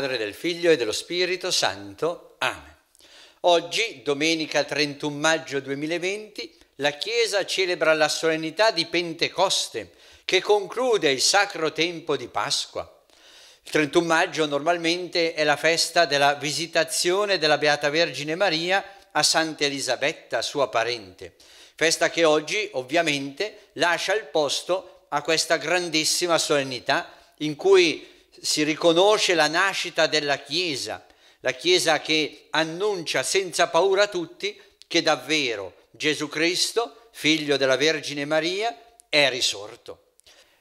Padre, del Figlio e dello Spirito Santo. Amen. Oggi, domenica 31 maggio 2020, la Chiesa celebra la solennità di Pentecoste, che conclude il sacro tempo di Pasqua. Il 31 maggio normalmente è la festa della visitazione della Beata Vergine Maria a Santa Elisabetta, sua parente, festa che oggi ovviamente lascia il posto a questa grandissima solennità in cui si riconosce la nascita della Chiesa, la Chiesa che annuncia senza paura a tutti che davvero Gesù Cristo, figlio della Vergine Maria, è risorto.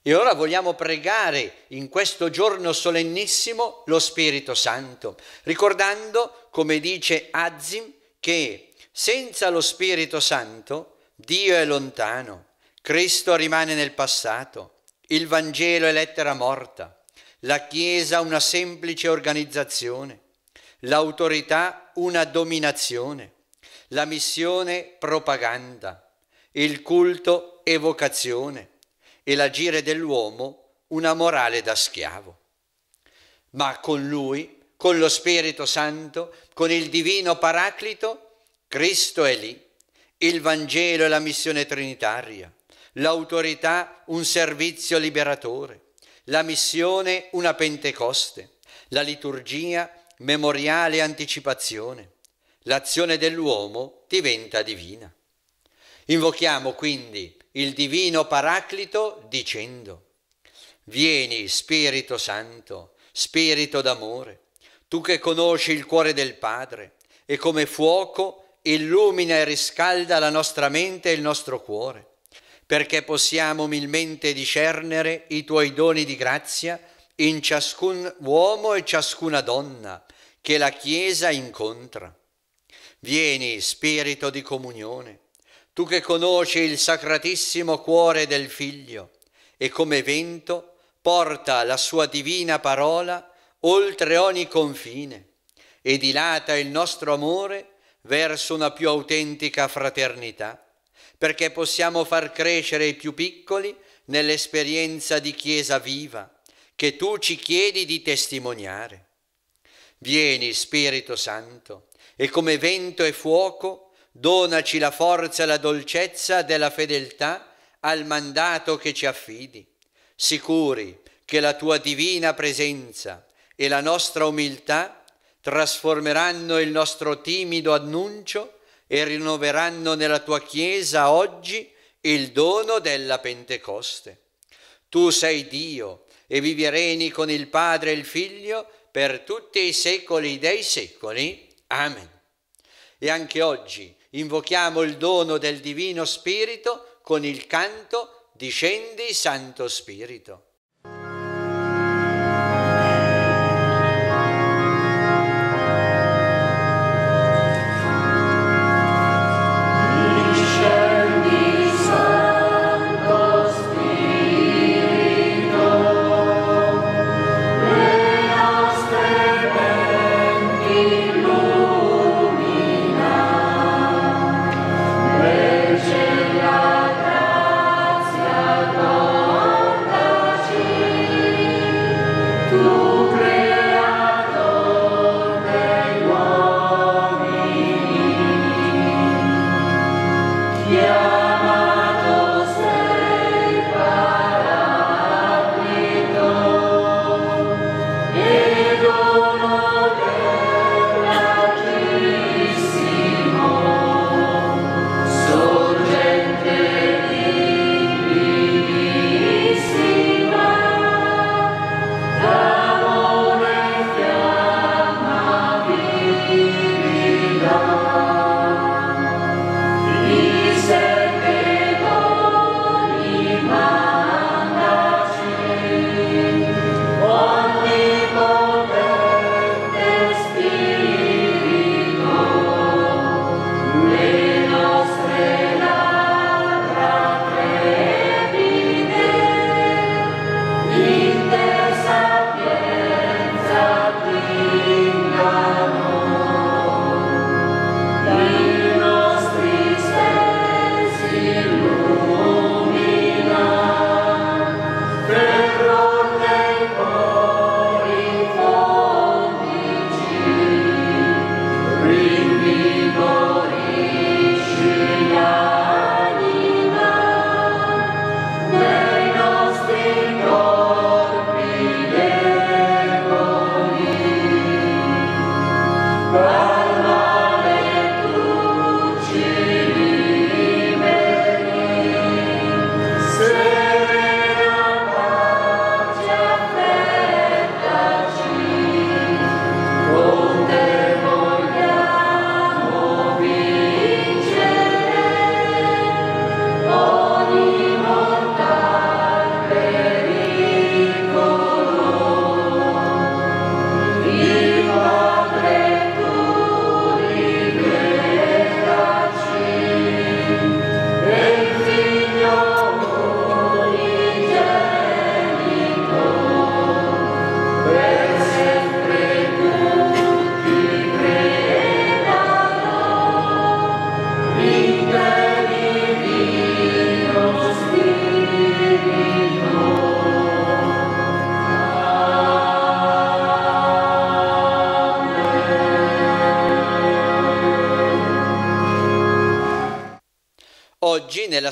E ora vogliamo pregare in questo giorno solennissimo lo Spirito Santo, ricordando, come dice Azzim, che senza lo Spirito Santo Dio è lontano, Cristo rimane nel passato, il Vangelo è lettera morta, la Chiesa una semplice organizzazione, l'autorità una dominazione, la missione propaganda, il culto evocazione e l'agire dell'uomo una morale da schiavo. Ma con lui, con lo Spirito Santo, con il Divino Paraclito, Cristo è lì, il Vangelo è la missione trinitaria, l'autorità un servizio liberatore, la missione una Pentecoste, la liturgia memoriale anticipazione. L'azione dell'uomo diventa divina. Invochiamo quindi il divino Paraclito dicendo, vieni Spirito Santo, Spirito d'amore, tu che conosci il cuore del Padre e come fuoco illumina e riscalda la nostra mente e il nostro cuore perché possiamo umilmente discernere i tuoi doni di grazia in ciascun uomo e ciascuna donna che la Chiesa incontra. Vieni, spirito di comunione, tu che conosci il sacratissimo cuore del Figlio, e come vento porta la sua divina parola oltre ogni confine e dilata il nostro amore verso una più autentica fraternità perché possiamo far crescere i più piccoli nell'esperienza di Chiesa viva che tu ci chiedi di testimoniare. Vieni, Spirito Santo, e come vento e fuoco, donaci la forza e la dolcezza della fedeltà al mandato che ci affidi, sicuri che la tua divina presenza e la nostra umiltà trasformeranno il nostro timido annuncio e rinnoveranno nella tua Chiesa oggi il dono della Pentecoste. Tu sei Dio e vivi reni con il Padre e il Figlio per tutti i secoli dei secoli. Amen. E anche oggi invochiamo il dono del Divino Spirito con il canto Discendi Santo Spirito.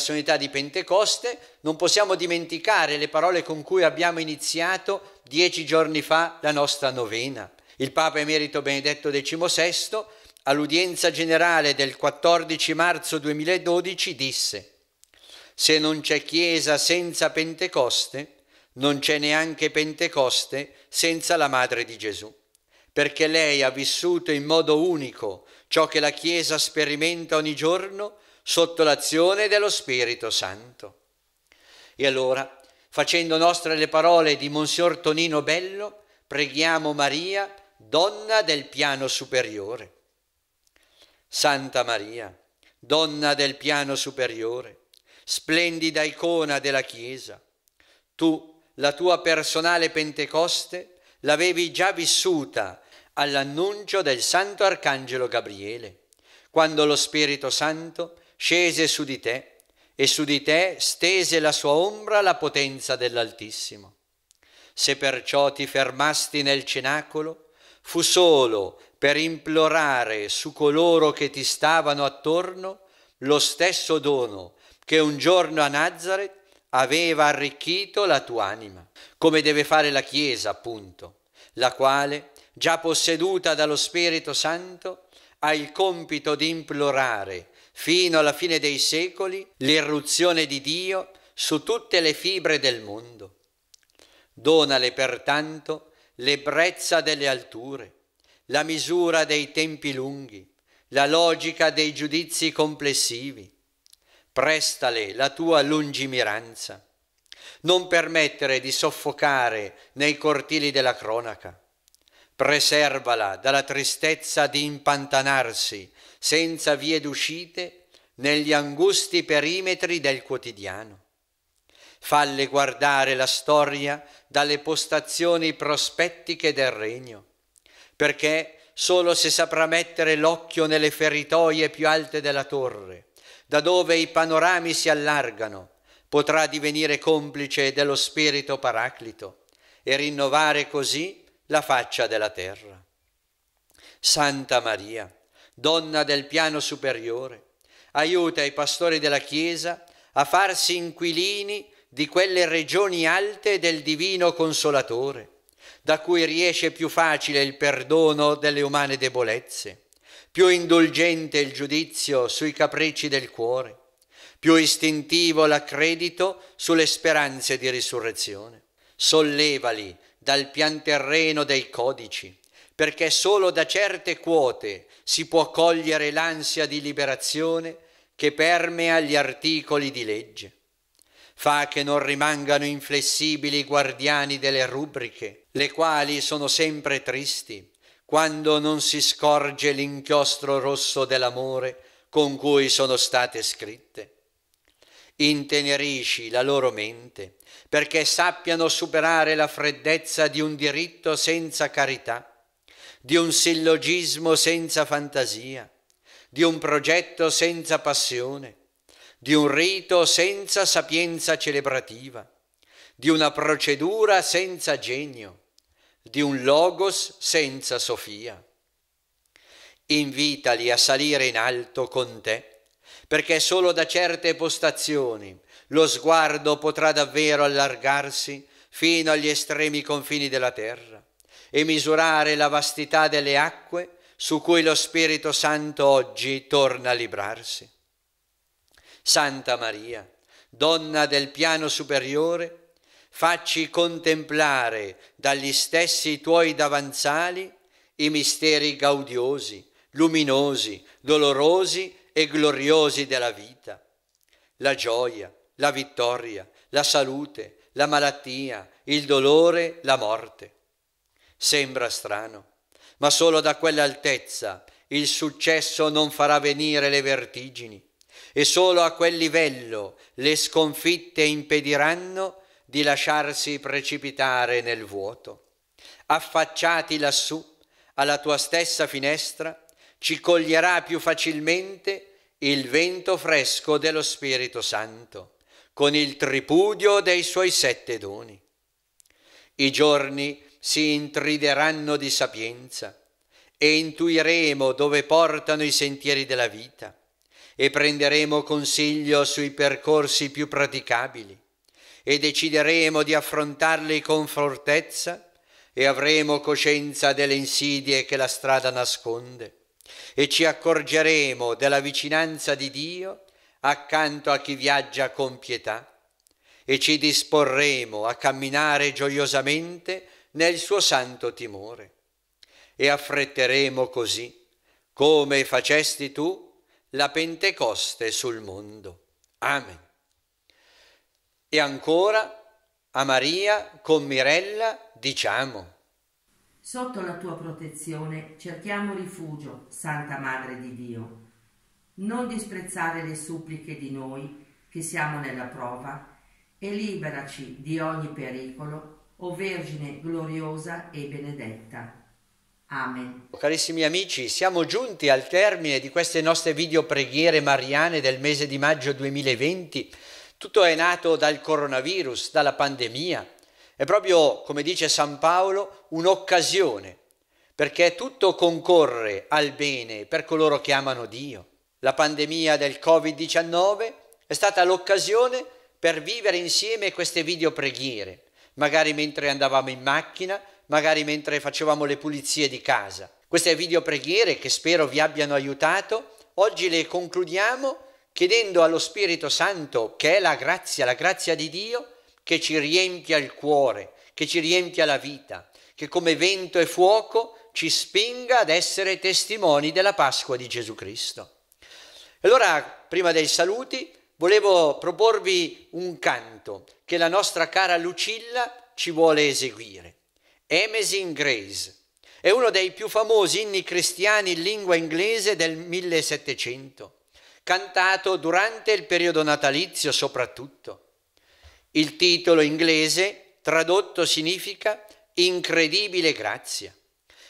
personalità di Pentecoste, non possiamo dimenticare le parole con cui abbiamo iniziato dieci giorni fa la nostra novena. Il Papa Emerito Benedetto XVI, all'udienza generale del 14 marzo 2012, disse «Se non c'è Chiesa senza Pentecoste, non c'è neanche Pentecoste senza la Madre di Gesù, perché lei ha vissuto in modo unico ciò che la Chiesa sperimenta ogni giorno» sotto l'azione dello Spirito Santo. E allora, facendo nostre le parole di Monsignor Tonino Bello, preghiamo Maria, donna del piano superiore. Santa Maria, donna del piano superiore, splendida icona della Chiesa, tu, la tua personale Pentecoste, l'avevi già vissuta all'annuncio del Santo Arcangelo Gabriele, quando lo Spirito Santo scese su di te e su di te stese la sua ombra la potenza dell'Altissimo. Se perciò ti fermasti nel cenacolo, fu solo per implorare su coloro che ti stavano attorno lo stesso dono che un giorno a Nazareth aveva arricchito la tua anima, come deve fare la Chiesa, appunto, la quale, già posseduta dallo Spirito Santo, ha il compito di implorare fino alla fine dei secoli, l'irruzione di Dio su tutte le fibre del mondo. Donale pertanto l'ebbrezza delle alture, la misura dei tempi lunghi, la logica dei giudizi complessivi. Prestale la tua lungimiranza. Non permettere di soffocare nei cortili della cronaca. Preservala dalla tristezza di impantanarsi senza vie d'uscite negli angusti perimetri del quotidiano. Falle guardare la storia dalle postazioni prospettiche del regno, perché solo se saprà mettere l'occhio nelle feritoie più alte della torre, da dove i panorami si allargano, potrà divenire complice dello spirito paraclito e rinnovare così la faccia della terra. Santa Maria, donna del piano superiore, aiuta i pastori della Chiesa a farsi inquilini di quelle regioni alte del divino consolatore, da cui riesce più facile il perdono delle umane debolezze, più indulgente il giudizio sui capricci del cuore, più istintivo l'accredito sulle speranze di risurrezione. Sollevali dal pianterreno dei codici, perché solo da certe quote si può cogliere l'ansia di liberazione che permea gli articoli di legge. Fa che non rimangano inflessibili i guardiani delle rubriche, le quali sono sempre tristi, quando non si scorge l'inchiostro rosso dell'amore con cui sono state scritte. Intenerisci la loro mente, perché sappiano superare la freddezza di un diritto senza carità di un sillogismo senza fantasia, di un progetto senza passione, di un rito senza sapienza celebrativa, di una procedura senza genio, di un logos senza sofia. Invitali a salire in alto con te, perché solo da certe postazioni lo sguardo potrà davvero allargarsi fino agli estremi confini della terra e misurare la vastità delle acque su cui lo Spirito Santo oggi torna a librarsi. Santa Maria, donna del piano superiore, facci contemplare dagli stessi tuoi davanzali i misteri gaudiosi, luminosi, dolorosi e gloriosi della vita, la gioia, la vittoria, la salute, la malattia, il dolore, la morte. Sembra strano, ma solo da quell'altezza il successo non farà venire le vertigini e solo a quel livello le sconfitte impediranno di lasciarsi precipitare nel vuoto. Affacciati lassù, alla tua stessa finestra, ci coglierà più facilmente il vento fresco dello Spirito Santo, con il tripudio dei suoi sette doni. I giorni si intrideranno di sapienza e intuiremo dove portano i sentieri della vita e prenderemo consiglio sui percorsi più praticabili e decideremo di affrontarli con fortezza e avremo coscienza delle insidie che la strada nasconde e ci accorgeremo della vicinanza di Dio accanto a chi viaggia con pietà e ci disporremo a camminare gioiosamente nel suo santo timore. E affretteremo così, come facesti tu, la Pentecoste sul mondo. Amen. E ancora a Maria con Mirella diciamo. Sotto la tua protezione cerchiamo rifugio, Santa Madre di Dio. Non disprezzare le suppliche di noi che siamo nella prova e liberaci di ogni pericolo o Vergine gloriosa e benedetta. Amen. Oh, carissimi amici, siamo giunti al termine di queste nostre video preghiere mariane del mese di maggio 2020. Tutto è nato dal coronavirus, dalla pandemia. È proprio, come dice San Paolo, un'occasione, perché tutto concorre al bene per coloro che amano Dio. La pandemia del Covid-19 è stata l'occasione per vivere insieme queste video preghiere magari mentre andavamo in macchina, magari mentre facevamo le pulizie di casa. Queste video preghiere che spero vi abbiano aiutato, oggi le concludiamo chiedendo allo Spirito Santo, che è la grazia, la grazia di Dio, che ci riempia il cuore, che ci riempia la vita, che come vento e fuoco ci spinga ad essere testimoni della Pasqua di Gesù Cristo. E allora, prima dei saluti, volevo proporvi un canto che la nostra cara Lucilla ci vuole eseguire. Amazing Grace è uno dei più famosi inni cristiani in lingua inglese del 1700, cantato durante il periodo natalizio soprattutto. Il titolo inglese tradotto significa Incredibile grazia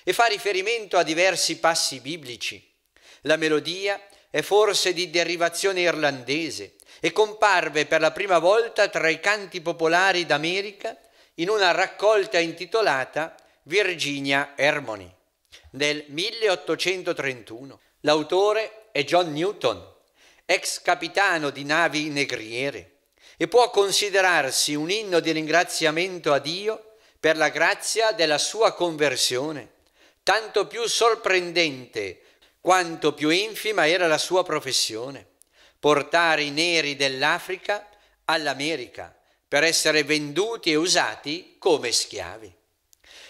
e fa riferimento a diversi passi biblici. La melodia è e forse di derivazione irlandese e comparve per la prima volta tra i canti popolari d'America in una raccolta intitolata Virginia Harmony nel 1831. L'autore è John Newton, ex capitano di navi negriere, e può considerarsi un inno di ringraziamento a Dio per la grazia della sua conversione, tanto più sorprendente quanto più infima era la sua professione, portare i neri dell'Africa all'America per essere venduti e usati come schiavi.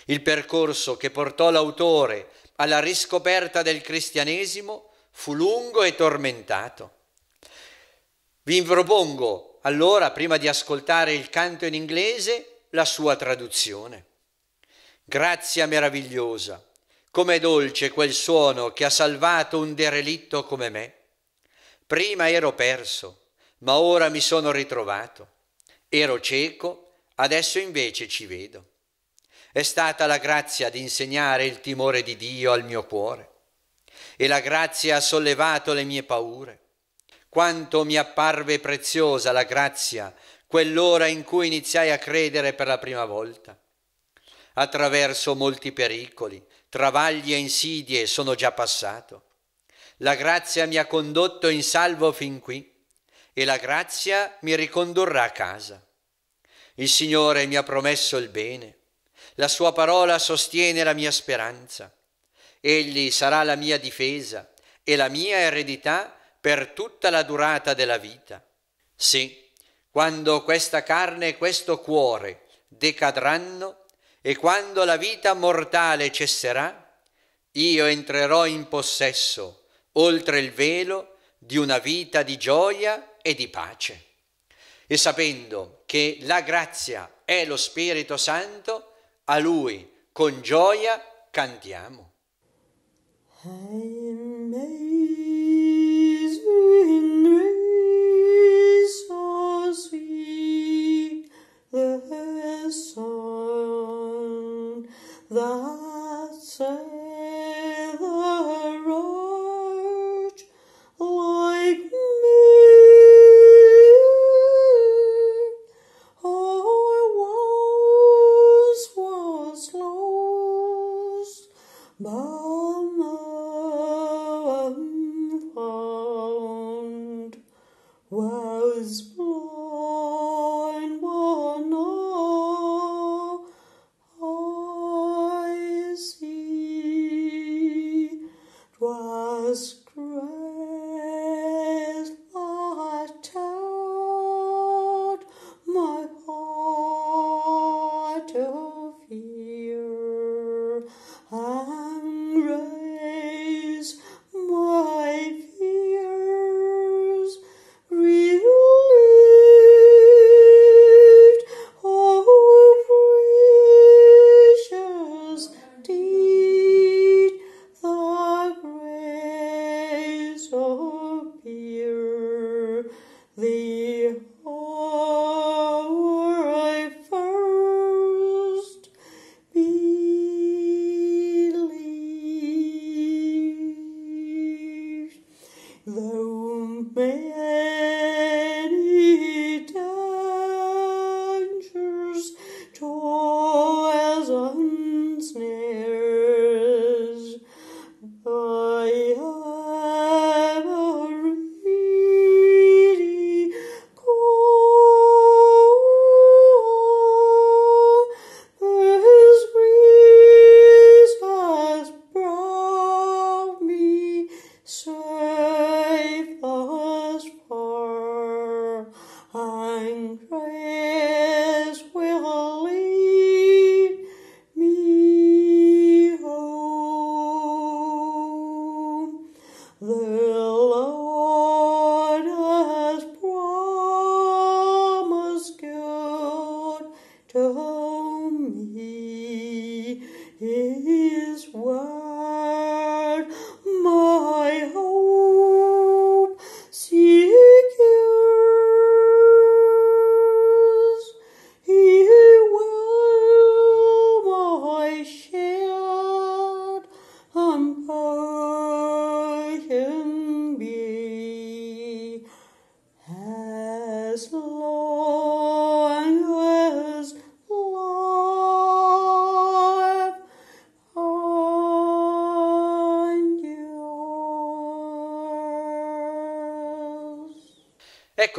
Il percorso che portò l'autore alla riscoperta del cristianesimo fu lungo e tormentato. Vi propongo allora, prima di ascoltare il canto in inglese, la sua traduzione. Grazia meravigliosa Com'è dolce quel suono che ha salvato un derelitto come me. Prima ero perso, ma ora mi sono ritrovato. Ero cieco, adesso invece ci vedo. È stata la grazia di insegnare il timore di Dio al mio cuore e la grazia ha sollevato le mie paure. Quanto mi apparve preziosa la grazia quell'ora in cui iniziai a credere per la prima volta. Attraverso molti pericoli, travagli e insidie sono già passato. La grazia mi ha condotto in salvo fin qui e la grazia mi ricondurrà a casa. Il Signore mi ha promesso il bene, la sua parola sostiene la mia speranza. Egli sarà la mia difesa e la mia eredità per tutta la durata della vita. Sì, quando questa carne e questo cuore decadranno, e quando la vita mortale cesserà, io entrerò in possesso, oltre il velo, di una vita di gioia e di pace. E sapendo che la grazia è lo Spirito Santo, a Lui con gioia cantiamo. Amen.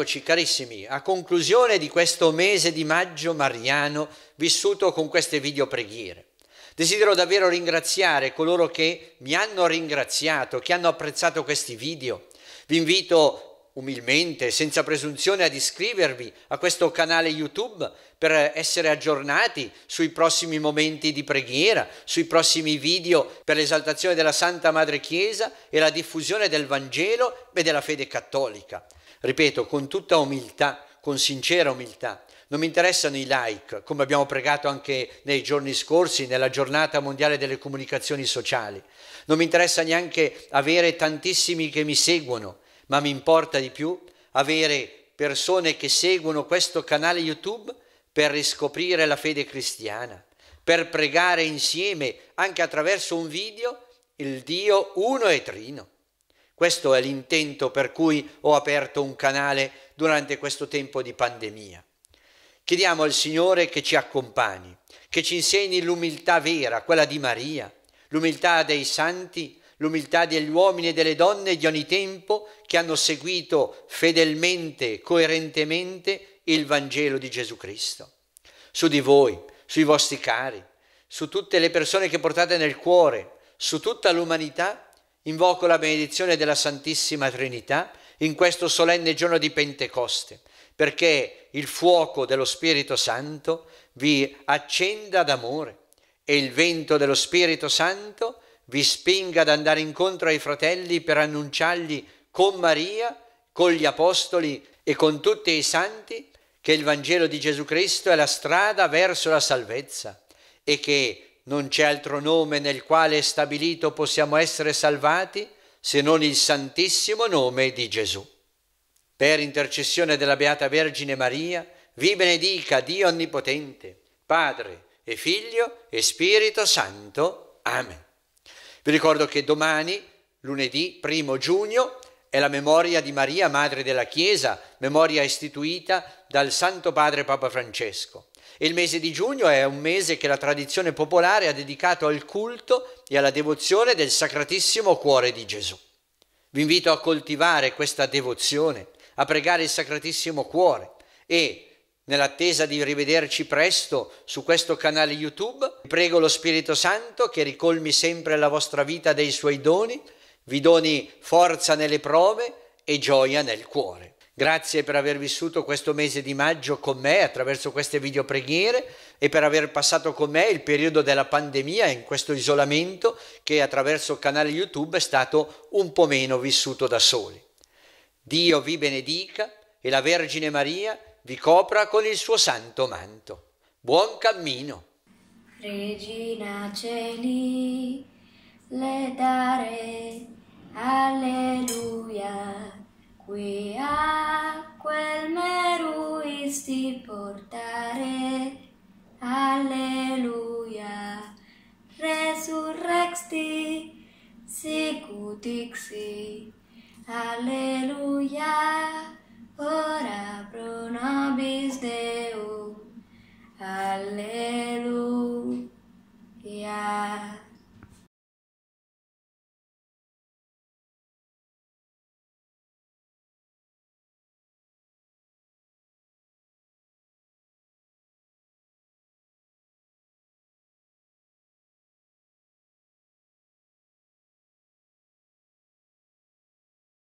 Eccoci carissimi, a conclusione di questo mese di maggio mariano vissuto con queste video preghiere. Desidero davvero ringraziare coloro che mi hanno ringraziato, che hanno apprezzato questi video. Vi invito umilmente, senza presunzione, ad iscrivervi a questo canale YouTube per essere aggiornati sui prossimi momenti di preghiera, sui prossimi video per l'esaltazione della Santa Madre Chiesa e la diffusione del Vangelo e della fede cattolica ripeto, con tutta umiltà, con sincera umiltà. Non mi interessano i like, come abbiamo pregato anche nei giorni scorsi, nella giornata mondiale delle comunicazioni sociali. Non mi interessa neanche avere tantissimi che mi seguono, ma mi importa di più avere persone che seguono questo canale YouTube per riscoprire la fede cristiana, per pregare insieme, anche attraverso un video, il Dio uno e trino. Questo è l'intento per cui ho aperto un canale durante questo tempo di pandemia. Chiediamo al Signore che ci accompagni, che ci insegni l'umiltà vera, quella di Maria, l'umiltà dei santi, l'umiltà degli uomini e delle donne di ogni tempo che hanno seguito fedelmente, coerentemente il Vangelo di Gesù Cristo. Su di voi, sui vostri cari, su tutte le persone che portate nel cuore, su tutta l'umanità, Invoco la benedizione della Santissima Trinità in questo solenne giorno di Pentecoste, perché il fuoco dello Spirito Santo vi accenda d'amore e il vento dello Spirito Santo vi spinga ad andare incontro ai fratelli per annunciargli con Maria, con gli Apostoli e con tutti i santi che il Vangelo di Gesù Cristo è la strada verso la salvezza e che non c'è altro nome nel quale è stabilito possiamo essere salvati se non il santissimo nome di Gesù. Per intercessione della Beata Vergine Maria, vi benedica Dio Onnipotente, Padre e Figlio e Spirito Santo. Amen. Vi ricordo che domani, lunedì 1 giugno, è la memoria di Maria, Madre della Chiesa, memoria istituita dal Santo Padre Papa Francesco. Il mese di giugno è un mese che la tradizione popolare ha dedicato al culto e alla devozione del Sacratissimo Cuore di Gesù. Vi invito a coltivare questa devozione, a pregare il Sacratissimo Cuore e Nell'attesa di rivederci presto su questo canale YouTube, prego lo Spirito Santo che ricolmi sempre la vostra vita dei suoi doni, vi doni forza nelle prove e gioia nel cuore. Grazie per aver vissuto questo mese di maggio con me attraverso queste videopreghiere e per aver passato con me il periodo della pandemia in questo isolamento che attraverso il canale YouTube è stato un po' meno vissuto da soli. Dio vi benedica e la Vergine Maria vi copra con il suo santo manto. Buon cammino! Regina Celi, le dare, alleluia. δείξει. Αλληλούια.